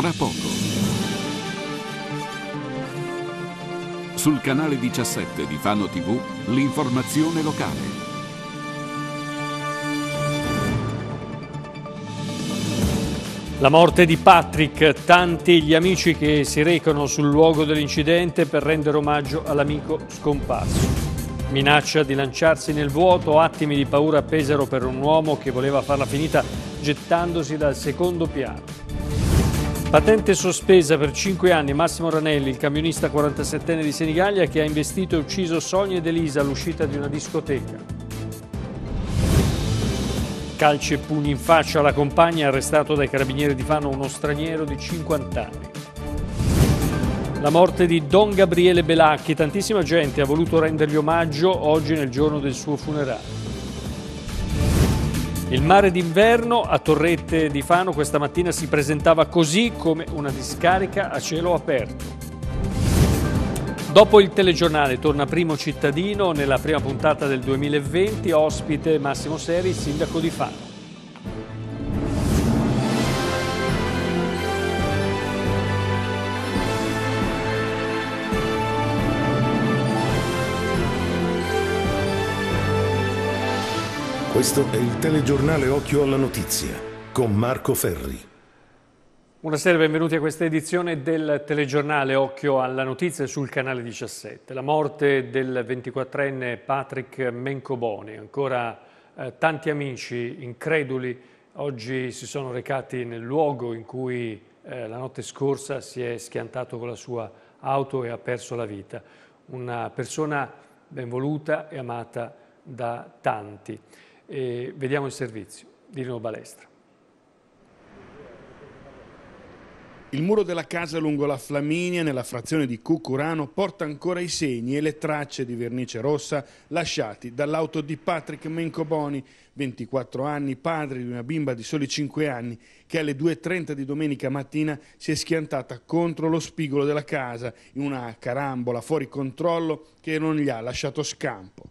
tra poco. Sul canale 17 di Fano TV, l'informazione locale. La morte di Patrick, tanti gli amici che si recano sul luogo dell'incidente per rendere omaggio all'amico scomparso. Minaccia di lanciarsi nel vuoto, attimi di paura pesero per un uomo che voleva farla finita gettandosi dal secondo piano. Patente sospesa per 5 anni Massimo Ranelli, il camionista 47enne di Senigallia che ha investito e ucciso Sonia ed Elisa all'uscita di una discoteca. Calci e pugni in faccia alla compagna arrestato dai carabinieri di Fano uno straniero di 50 anni. La morte di Don Gabriele Belacchi, tantissima gente ha voluto rendergli omaggio oggi nel giorno del suo funerale. Il mare d'inverno a Torrette di Fano questa mattina si presentava così come una discarica a cielo aperto. Dopo il telegiornale torna Primo Cittadino nella prima puntata del 2020, ospite Massimo Seri, sindaco di Fano. Questo è il telegiornale Occhio alla Notizia con Marco Ferri. Buonasera e benvenuti a questa edizione del telegiornale Occhio alla Notizia sul canale 17. La morte del 24enne Patrick Mencoboni, ancora eh, tanti amici increduli oggi si sono recati nel luogo in cui eh, la notte scorsa si è schiantato con la sua auto e ha perso la vita. Una persona ben voluta e amata da tanti. E vediamo il servizio di Rino Balestra. Il muro della casa lungo la Flaminia, nella frazione di Cucurano, porta ancora i segni e le tracce di vernice rossa lasciati dall'auto di Patrick Mencoboni, 24 anni, padre di una bimba di soli 5 anni, che alle 2.30 di domenica mattina si è schiantata contro lo spigolo della casa in una carambola fuori controllo che non gli ha lasciato scampo.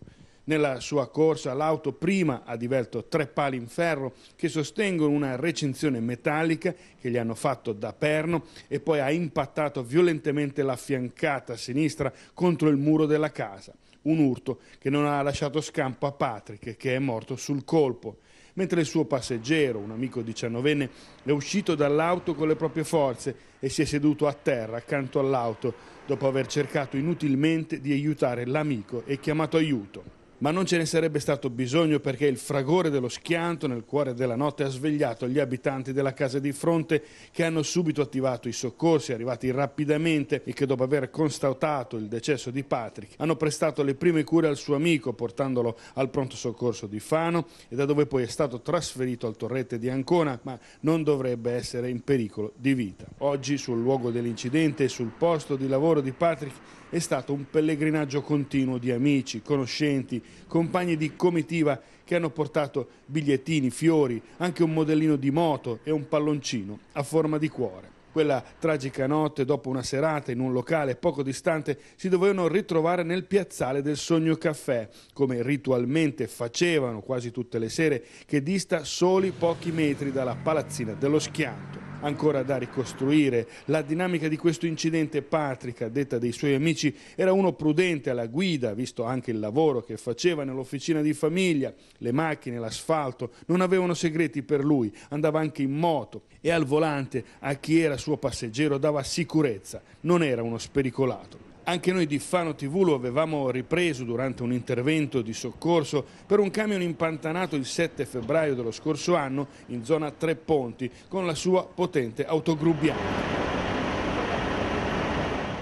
Nella sua corsa l'auto prima ha divelto tre pali in ferro che sostengono una recinzione metallica che gli hanno fatto da perno e poi ha impattato violentemente la fiancata sinistra contro il muro della casa. Un urto che non ha lasciato scampo a Patrick, che è morto sul colpo mentre il suo passeggero, un amico diciannovenne, è uscito dall'auto con le proprie forze e si è seduto a terra accanto all'auto dopo aver cercato inutilmente di aiutare l'amico e chiamato aiuto. Ma non ce ne sarebbe stato bisogno perché il fragore dello schianto nel cuore della notte ha svegliato gli abitanti della casa di fronte che hanno subito attivato i soccorsi arrivati rapidamente e che dopo aver constatato il decesso di Patrick hanno prestato le prime cure al suo amico portandolo al pronto soccorso di Fano e da dove poi è stato trasferito al torrette di Ancona ma non dovrebbe essere in pericolo di vita. Oggi sul luogo dell'incidente e sul posto di lavoro di Patrick è stato un pellegrinaggio continuo di amici, conoscenti, compagni di comitiva che hanno portato bigliettini, fiori, anche un modellino di moto e un palloncino a forma di cuore. Quella tragica notte, dopo una serata in un locale poco distante, si dovevano ritrovare nel piazzale del Sogno Caffè, come ritualmente facevano quasi tutte le sere, che dista soli pochi metri dalla palazzina dello schianto ancora da ricostruire. La dinamica di questo incidente, Patrick, a detta dei suoi amici, era uno prudente alla guida, visto anche il lavoro che faceva nell'officina di famiglia, le macchine, l'asfalto, non avevano segreti per lui, andava anche in moto e al volante a chi era suo passeggero dava sicurezza, non era uno spericolato. Anche noi di Fano TV lo avevamo ripreso durante un intervento di soccorso per un camion impantanato il 7 febbraio dello scorso anno in zona Tre Ponti con la sua potente autogrubbiana.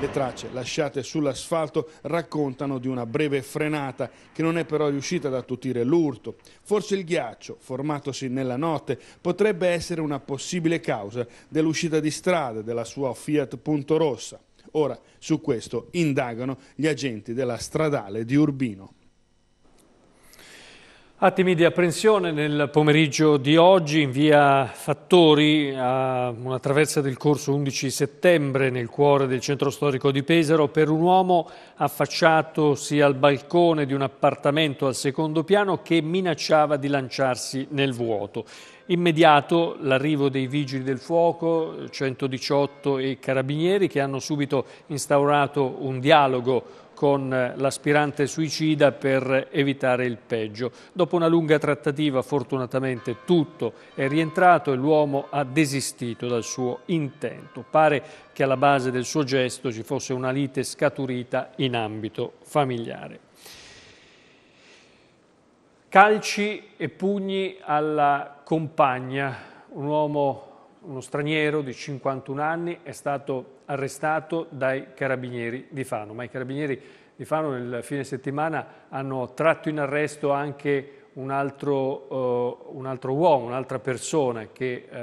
Le tracce lasciate sull'asfalto raccontano di una breve frenata che non è però riuscita ad attutire l'urto. Forse il ghiaccio, formatosi nella notte, potrebbe essere una possibile causa dell'uscita di strada della sua Fiat Punto Rossa. Ora su questo indagano gli agenti della stradale di Urbino. Attimi di apprensione nel pomeriggio di oggi in via Fattori a una traversa del corso 11 settembre nel cuore del centro storico di Pesaro per un uomo affacciatosi al balcone di un appartamento al secondo piano che minacciava di lanciarsi nel vuoto. Immediato l'arrivo dei vigili del fuoco, 118 e carabinieri che hanno subito instaurato un dialogo con l'aspirante suicida per evitare il peggio. Dopo una lunga trattativa fortunatamente tutto è rientrato e l'uomo ha desistito dal suo intento. Pare che alla base del suo gesto ci fosse una lite scaturita in ambito familiare. Calci e pugni alla compagna, un uomo uno straniero di 51 anni, è stato arrestato dai carabinieri di Fano, ma i carabinieri di Fano nel fine settimana hanno tratto in arresto anche un altro, uh, un altro uomo, un'altra persona che uh,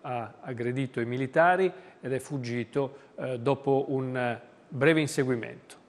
ha aggredito i militari ed è fuggito uh, dopo un breve inseguimento.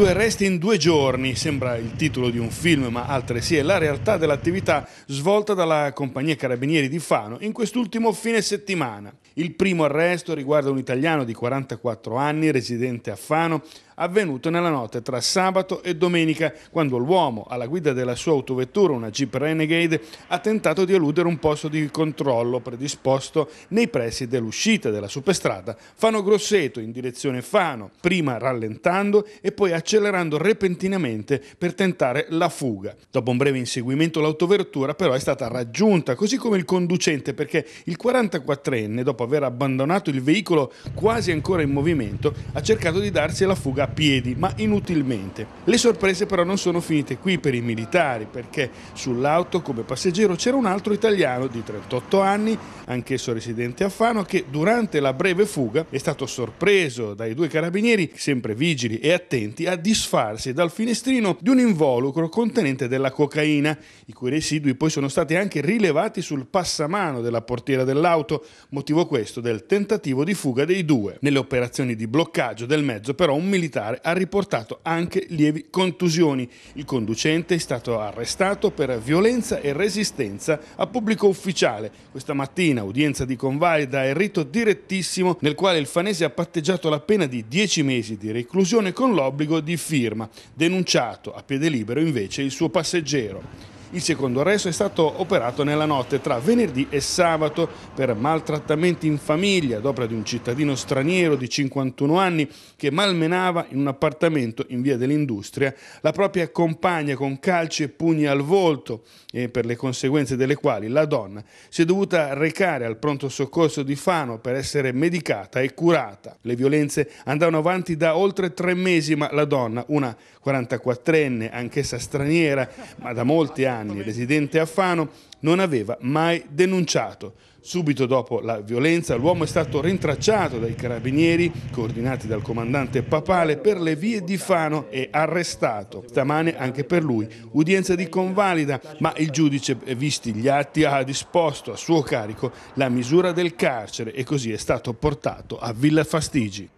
Due arresti in due giorni, sembra il titolo di un film, ma altresì è la realtà dell'attività svolta dalla compagnia Carabinieri di Fano in quest'ultimo fine settimana. Il primo arresto riguarda un italiano di 44 anni, residente a Fano, avvenuto nella notte tra sabato e domenica, quando l'uomo, alla guida della sua autovettura, una Jeep Renegade, ha tentato di eludere un posto di controllo predisposto nei pressi dell'uscita della superstrada Fano Grosseto in direzione Fano, prima rallentando e poi accelerando repentinamente per tentare la fuga. Dopo un breve inseguimento l'autovettura però è stata raggiunta, così come il conducente, perché il 44enne, dopo aver abbandonato il veicolo quasi ancora in movimento, ha cercato di darsi alla fuga piedi, ma inutilmente. Le sorprese però non sono finite qui per i militari, perché sull'auto come passeggero c'era un altro italiano di 38 anni, anch'esso residente a Fano, che durante la breve fuga è stato sorpreso dai due carabinieri, sempre vigili e attenti, a disfarsi dal finestrino di un involucro contenente della cocaina, i cui residui poi sono stati anche rilevati sul passamano della portiera dell'auto, motivo questo del tentativo di fuga dei due. Nelle operazioni di bloccaggio del mezzo però un militare militare ha riportato anche lievi contusioni. Il conducente è stato arrestato per violenza e resistenza a pubblico ufficiale. Questa mattina udienza di convalida e rito direttissimo nel quale il fanese ha patteggiato la pena di 10 mesi di reclusione con l'obbligo di firma, denunciato a piede libero invece il suo passeggero. Il secondo arresto è stato operato nella notte tra venerdì e sabato per maltrattamenti in famiglia ad opera di un cittadino straniero di 51 anni che malmenava in un appartamento in via dell'Industria la propria compagna con calci e pugni al volto e per le conseguenze delle quali la donna si è dovuta recare al pronto soccorso di Fano per essere medicata e curata. Le violenze andavano avanti da oltre tre mesi ma la donna, una 44enne anch'essa straniera ma da molti anni anni, residente a Fano, non aveva mai denunciato. Subito dopo la violenza l'uomo è stato rintracciato dai carabinieri coordinati dal comandante Papale per le vie di Fano e arrestato. Stamane anche per lui udienza di convalida, ma il giudice, visti gli atti, ha disposto a suo carico la misura del carcere e così è stato portato a Villa Fastigi.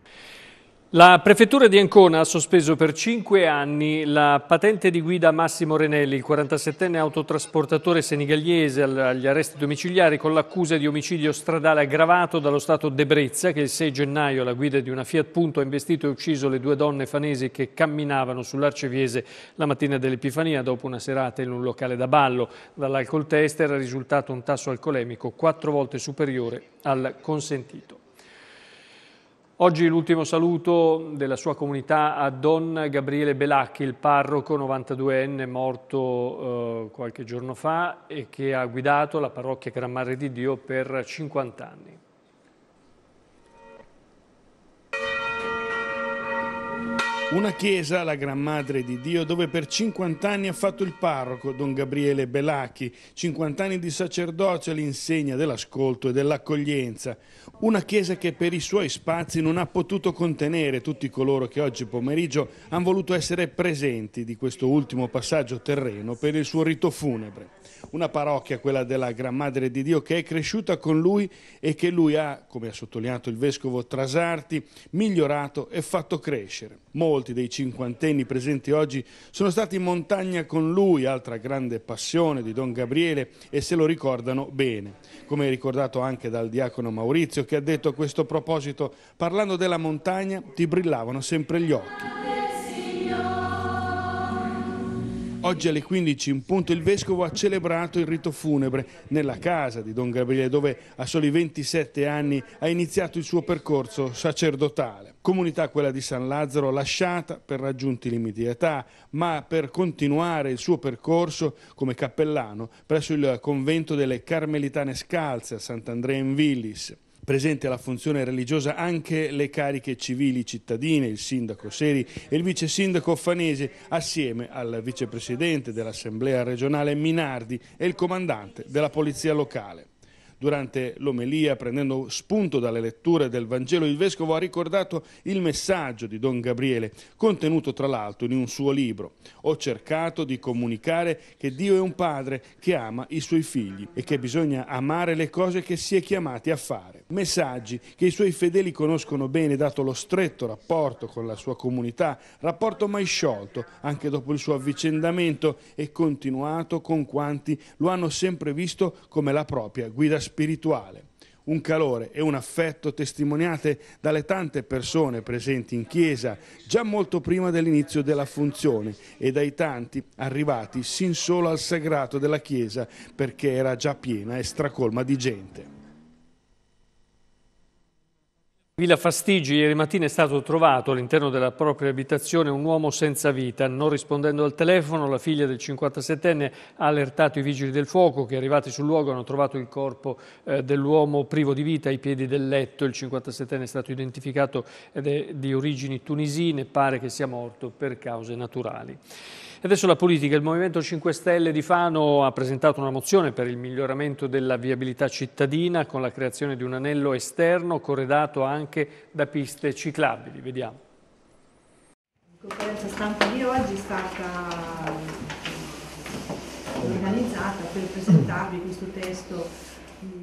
La prefettura di Ancona ha sospeso per cinque anni la patente di guida Massimo Renelli, il 47enne autotrasportatore senigaliese agli arresti domiciliari con l'accusa di omicidio stradale aggravato dallo Stato d'Ebrezza che il 6 gennaio alla guida di una Fiat Punto ha investito e ucciso le due donne fanesi che camminavano sull'Arceviese la mattina dell'Epifania dopo una serata in un locale da ballo. Dall'alcol test era risultato un tasso alcolemico quattro volte superiore al consentito. Oggi l'ultimo saluto della sua comunità a Don Gabriele Belacchi, il parroco 92enne morto eh, qualche giorno fa e che ha guidato la parrocchia Gran Grammarre di Dio per 50 anni. Una chiesa, la Gran Madre di Dio, dove per 50 anni ha fatto il parroco Don Gabriele Belacchi, 50 anni di sacerdozio all'insegna dell'ascolto e dell'accoglienza. Una chiesa che per i suoi spazi non ha potuto contenere tutti coloro che oggi pomeriggio hanno voluto essere presenti di questo ultimo passaggio terreno per il suo rito funebre. Una parrocchia, quella della Gran Madre di Dio, che è cresciuta con lui e che lui ha, come ha sottolineato il vescovo Trasarti, migliorato e fatto crescere. Molti molti dei cinquantenni presenti oggi sono stati in montagna con lui, altra grande passione di Don Gabriele, e se lo ricordano bene. Come ricordato anche dal diacono Maurizio, che ha detto a questo proposito, parlando della montagna ti brillavano sempre gli occhi. Oggi alle 15 in punto il Vescovo ha celebrato il rito funebre nella casa di Don Gabriele dove a soli 27 anni ha iniziato il suo percorso sacerdotale. Comunità quella di San Lazzaro lasciata per raggiunti limiti di età ma per continuare il suo percorso come cappellano presso il convento delle Carmelitane Scalze a Sant'Andrea in Villis presente alla funzione religiosa anche le cariche civili cittadine, il sindaco Seri e il vice sindaco Fanese, assieme al vicepresidente dell'Assemblea regionale Minardi e il comandante della polizia locale. Durante l'omelia, prendendo spunto dalle letture del Vangelo, il Vescovo ha ricordato il messaggio di Don Gabriele, contenuto tra l'altro in un suo libro. Ho cercato di comunicare che Dio è un padre che ama i suoi figli e che bisogna amare le cose che si è chiamati a fare. Messaggi che i suoi fedeli conoscono bene, dato lo stretto rapporto con la sua comunità, rapporto mai sciolto anche dopo il suo avvicendamento e continuato con quanti lo hanno sempre visto come la propria guida spirituale spirituale. Un calore e un affetto testimoniate dalle tante persone presenti in chiesa già molto prima dell'inizio della funzione e dai tanti arrivati sin solo al sagrato della chiesa perché era già piena e stracolma di gente. Villa Fastigi ieri mattina è stato trovato all'interno della propria abitazione un uomo senza vita. Non rispondendo al telefono, la figlia del 57enne ha allertato i vigili del fuoco che arrivati sul luogo hanno trovato il corpo eh, dell'uomo privo di vita ai piedi del letto. Il 57enne è stato identificato ed è di origini tunisine, pare che sia morto per cause naturali adesso la politica. Il Movimento 5 Stelle di Fano ha presentato una mozione per il miglioramento della viabilità cittadina con la creazione di un anello esterno corredato anche da piste ciclabili. Vediamo. La conferenza stampa di oggi è stata eh, organizzata per presentarvi questo testo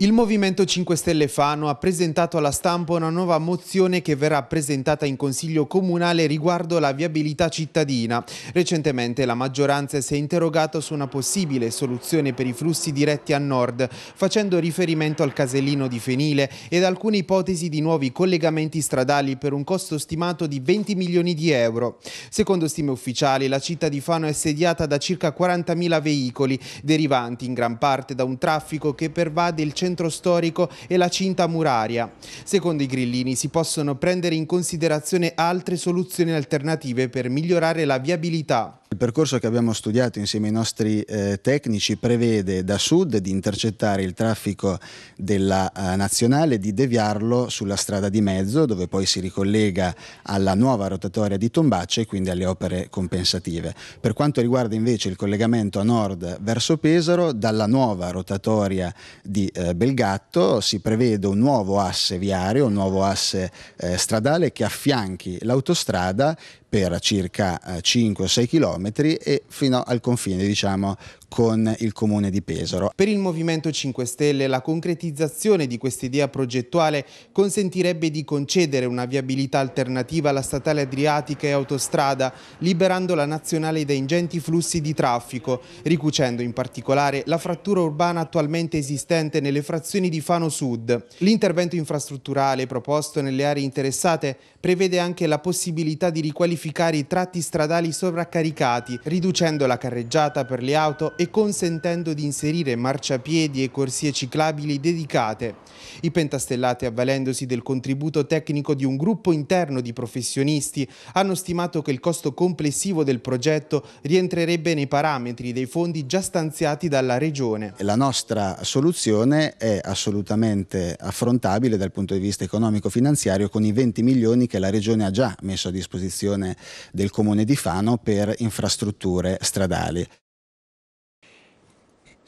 il Movimento 5 Stelle Fano ha presentato alla stampa una nuova mozione che verrà presentata in Consiglio Comunale riguardo la viabilità cittadina. Recentemente la maggioranza si è interrogata su una possibile soluzione per i flussi diretti a nord, facendo riferimento al casellino di Fenile ed alcune ipotesi di nuovi collegamenti stradali per un costo stimato di 20 milioni di euro. Secondo stime ufficiali la città di Fano è sediata da circa 40.000 veicoli, derivanti in gran parte da un traffico che pervade il il centro storico e la cinta muraria. Secondo i grillini si possono prendere in considerazione altre soluzioni alternative per migliorare la viabilità il percorso che abbiamo studiato insieme ai nostri eh, tecnici prevede da sud di intercettare il traffico della eh, nazionale, di deviarlo sulla strada di mezzo dove poi si ricollega alla nuova rotatoria di Tombacce e quindi alle opere compensative. Per quanto riguarda invece il collegamento a nord verso Pesaro, dalla nuova rotatoria di eh, Belgatto si prevede un nuovo asse viario, un nuovo asse eh, stradale che affianchi l'autostrada per circa 5-6 eh, km e fino al confine diciamo con il comune di Pesaro. Per il Movimento 5 Stelle la concretizzazione di quest'idea progettuale consentirebbe di concedere una viabilità alternativa alla statale Adriatica e autostrada, liberando la nazionale da ingenti flussi di traffico, ricucendo in particolare la frattura urbana attualmente esistente nelle frazioni di Fano Sud. L'intervento infrastrutturale proposto nelle aree interessate prevede anche la possibilità di riqualificare i tratti stradali sovraccaricati, riducendo la carreggiata per le auto e consentendo di inserire marciapiedi e corsie ciclabili dedicate. I pentastellati, avvalendosi del contributo tecnico di un gruppo interno di professionisti, hanno stimato che il costo complessivo del progetto rientrerebbe nei parametri dei fondi già stanziati dalla Regione. La nostra soluzione è assolutamente affrontabile dal punto di vista economico-finanziario con i 20 milioni che la Regione ha già messo a disposizione del Comune di Fano per infrastrutture stradali.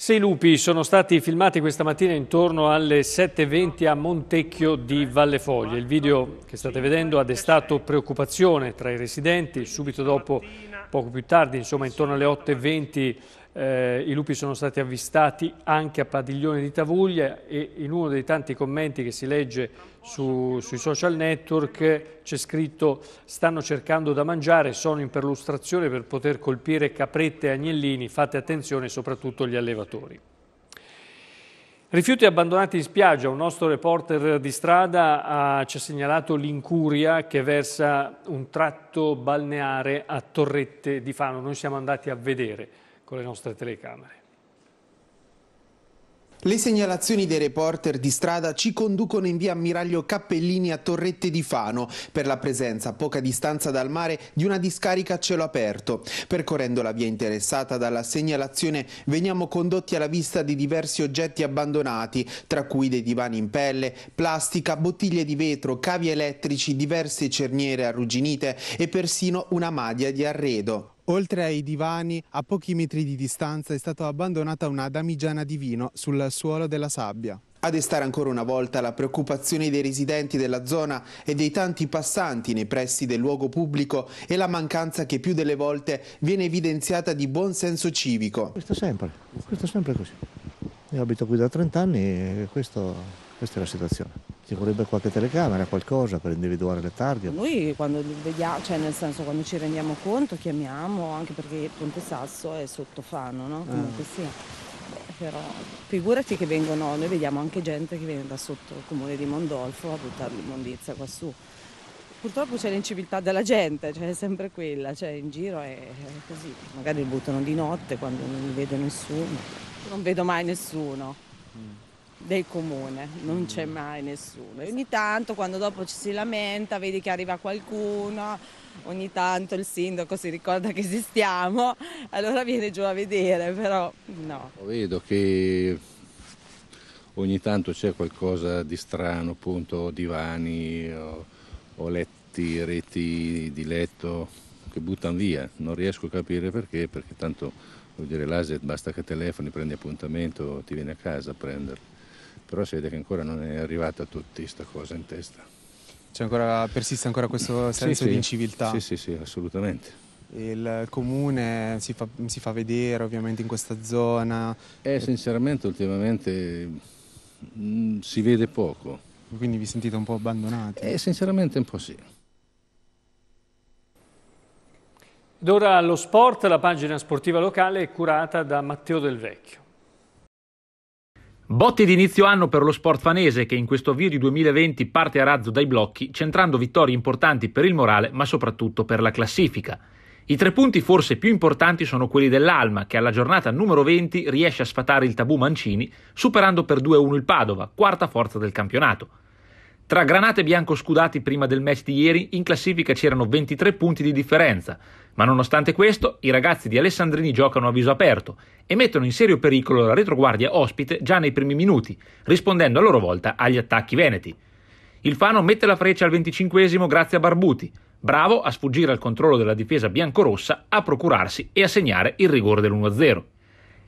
Sei lupi sono stati filmati questa mattina intorno alle 7.20 a Montecchio di Vallefoglia. Il video che state vedendo ha destato preoccupazione tra i residenti subito dopo poco più tardi, insomma intorno alle 8.20 eh, i lupi sono stati avvistati anche a Padiglione di Tavuglia e in uno dei tanti commenti che si legge su, sui social network c'è scritto stanno cercando da mangiare, sono in perlustrazione per poter colpire caprette e agnellini, fate attenzione soprattutto gli allevatori. Rifiuti abbandonati in spiaggia, un nostro reporter di strada ha, ci ha segnalato l'incuria che versa un tratto balneare a Torrette di Fano. Noi siamo andati a vedere con le nostre telecamere. Le segnalazioni dei reporter di strada ci conducono in via Ammiraglio Cappellini a Torrette di Fano per la presenza a poca distanza dal mare di una discarica a cielo aperto. Percorrendo la via interessata dalla segnalazione veniamo condotti alla vista di diversi oggetti abbandonati, tra cui dei divani in pelle, plastica, bottiglie di vetro, cavi elettrici, diverse cerniere arrugginite e persino una maglia di arredo. Oltre ai divani, a pochi metri di distanza è stata abbandonata una damigiana di vino sul suolo della sabbia. A destare ancora una volta la preoccupazione dei residenti della zona e dei tanti passanti nei pressi del luogo pubblico e la mancanza che più delle volte viene evidenziata di buon senso civico. Questo sempre, questo sempre così. Io abito qui da 30 anni e questo, questa è la situazione. Ci vorrebbe qualche telecamera, qualcosa per individuare le targhe. Noi quando vediamo, cioè nel senso quando ci rendiamo conto chiamiamo, anche perché Ponte Sasso è sotto Fano, no? Comunque ah. sia. però figurati che vengono, noi vediamo anche gente che viene da sotto il comune di Mondolfo a buttare l'immondizia quassù. purtroppo c'è l'inciviltà della gente, cioè è sempre quella, cioè in giro è così. Magari li buttano di notte quando non li vede nessuno. Non vedo mai nessuno. Mm del comune, non mm. c'è mai nessuno. E ogni tanto quando dopo ci si lamenta, vedi che arriva qualcuno, ogni tanto il sindaco si ricorda che esistiamo, allora viene giù a vedere, però no. Vedo che ogni tanto c'è qualcosa di strano, appunto divani o, o letti, reti di letto che buttano via, non riesco a capire perché, perché tanto vuol dire l'ASET basta che telefoni, prendi appuntamento, ti viene a casa a prenderlo però si vede che ancora non è arrivata a tutti questa cosa in testa. Ancora, persiste ancora questo senso sì, di inciviltà? Sì, sì, sì, assolutamente. Il comune si fa, si fa vedere ovviamente in questa zona? Eh, sinceramente ultimamente mh, mm, si vede poco. Quindi vi sentite un po' abbandonati? Eh, sinceramente un po' sì. Ed ora lo sport, la pagina sportiva locale è curata da Matteo Del Vecchio. Botti di inizio anno per lo sport fanese che in questo avvio di 2020 parte a razzo dai blocchi, centrando vittorie importanti per il morale ma soprattutto per la classifica. I tre punti forse più importanti sono quelli dell'Alma, che alla giornata numero 20 riesce a sfatare il tabù Mancini, superando per 2-1 il Padova, quarta forza del campionato. Tra Granate e Bianco Scudati prima del match di ieri, in classifica c'erano 23 punti di differenza, ma nonostante questo, i ragazzi di Alessandrini giocano a viso aperto e mettono in serio pericolo la retroguardia ospite già nei primi minuti, rispondendo a loro volta agli attacchi veneti. Il Fano mette la freccia al 25 grazie a Barbuti, bravo a sfuggire al controllo della difesa biancorossa, a procurarsi e a segnare il rigore dell'1-0.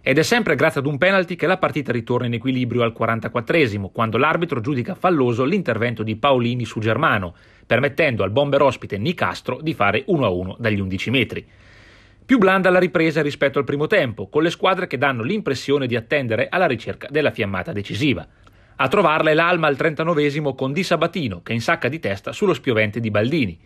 Ed è sempre grazie ad un penalty che la partita ritorna in equilibrio al 44 quando l'arbitro giudica falloso l'intervento di Paolini su Germano, permettendo al bomber ospite Nicastro di fare 1-1 dagli 11 metri. Più blanda la ripresa rispetto al primo tempo, con le squadre che danno l'impressione di attendere alla ricerca della fiammata decisiva. A trovarla è l'Alma al 39 esimo con Di Sabatino, che insacca di testa sullo spiovente di Baldini.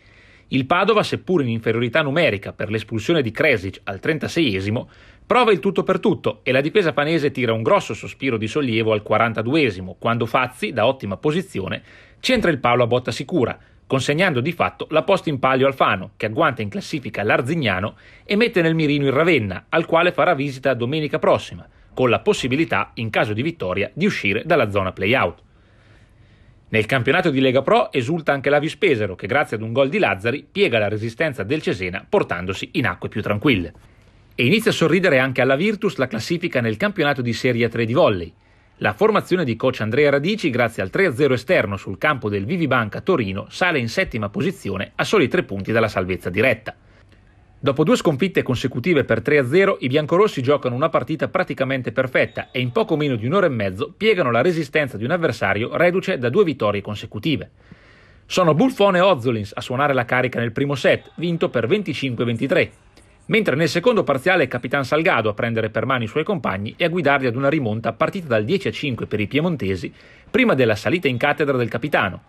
Il Padova, seppur in inferiorità numerica per l'espulsione di Kresic al 36esimo, prova il tutto per tutto e la difesa fanese tira un grosso sospiro di sollievo al 42esimo, quando Fazzi, da ottima posizione, centra il Paolo a botta sicura, consegnando di fatto la posta in palio al Fano, che agguanta in classifica l'Arzignano e mette nel mirino il Ravenna, al quale farà visita domenica prossima, con la possibilità, in caso di vittoria, di uscire dalla zona play-out. Nel campionato di Lega Pro esulta anche la Vispesero, che grazie ad un gol di Lazzari piega la resistenza del Cesena portandosi in acque più tranquille. E inizia a sorridere anche alla Virtus la classifica nel campionato di Serie 3 di volley, la formazione di coach Andrea Radici, grazie al 3-0 esterno sul campo del Vivibanca Torino, sale in settima posizione a soli tre punti dalla salvezza diretta. Dopo due sconfitte consecutive per 3-0, i biancorossi giocano una partita praticamente perfetta e in poco meno di un'ora e mezzo piegano la resistenza di un avversario reduce da due vittorie consecutive. Sono Buffone e Ozzolins a suonare la carica nel primo set, vinto per 25-23, mentre nel secondo parziale è Capitan Salgado a prendere per mano i suoi compagni e a guidarli ad una rimonta partita dal 10 a 5 per i piemontesi prima della salita in cattedra del capitano.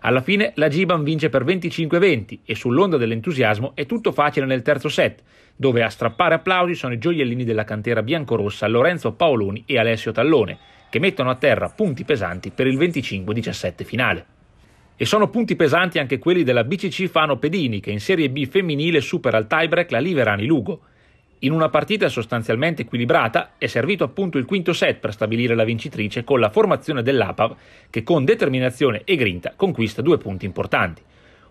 Alla fine la Giban vince per 25-20 e sull'onda dell'entusiasmo è tutto facile nel terzo set, dove a strappare applausi sono i gioiellini della cantera biancorossa Lorenzo Paoloni e Alessio Tallone, che mettono a terra punti pesanti per il 25-17 finale. E sono punti pesanti anche quelli della BCC Fano Pedini, che in Serie B femminile supera al tiebreak la Liverani Lugo. In una partita sostanzialmente equilibrata è servito appunto il quinto set per stabilire la vincitrice con la formazione dell'APAV che con determinazione e grinta conquista due punti importanti.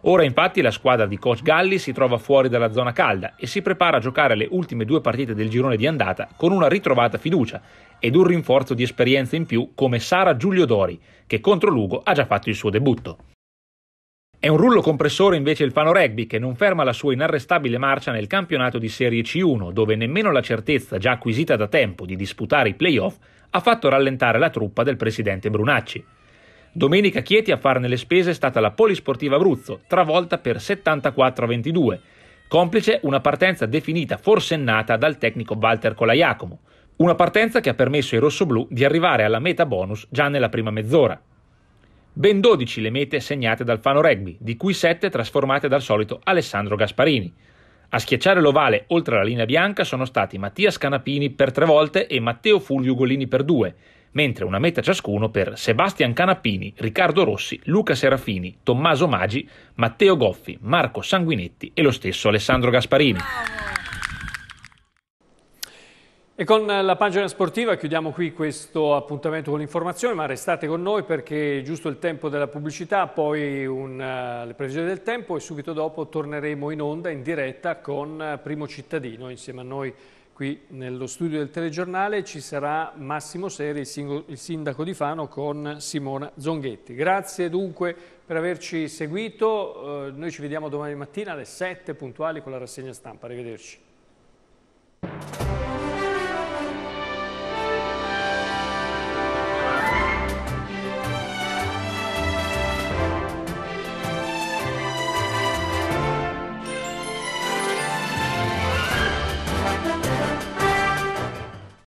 Ora infatti la squadra di coach Galli si trova fuori dalla zona calda e si prepara a giocare le ultime due partite del girone di andata con una ritrovata fiducia ed un rinforzo di esperienza in più come Sara Giulio Dori che contro Lugo ha già fatto il suo debutto. È un rullo compressore invece il Fano Rugby che non ferma la sua inarrestabile marcia nel campionato di Serie C1, dove nemmeno la certezza già acquisita da tempo di disputare i playoff ha fatto rallentare la truppa del presidente Brunacci. Domenica Chieti a farne le spese è stata la Polisportiva Abruzzo, travolta per 74 22, complice una partenza definita forsennata dal tecnico Walter Colaiacomo. Una partenza che ha permesso ai rossoblù di arrivare alla meta bonus già nella prima mezz'ora ben 12 le mete segnate dal Fano Rugby, di cui 7 trasformate dal solito Alessandro Gasparini. A schiacciare l'ovale oltre la linea bianca sono stati Mattias Canapini per tre volte e Matteo Fulvio Ugolini per due, mentre una meta ciascuno per Sebastian Canapini, Riccardo Rossi, Luca Serafini, Tommaso Maggi, Matteo Goffi, Marco Sanguinetti e lo stesso Alessandro Gasparini. E con eh, la pagina sportiva chiudiamo qui questo appuntamento con l'informazione, ma restate con noi perché è giusto il tempo della pubblicità, poi un, uh, le previsioni del tempo e subito dopo torneremo in onda in diretta con eh, Primo Cittadino. Insieme a noi qui nello studio del telegiornale ci sarà Massimo Seri, il sindaco di Fano, con Simona Zonghetti. Grazie dunque per averci seguito, uh, noi ci vediamo domani mattina alle 7 puntuali con la rassegna stampa. Arrivederci.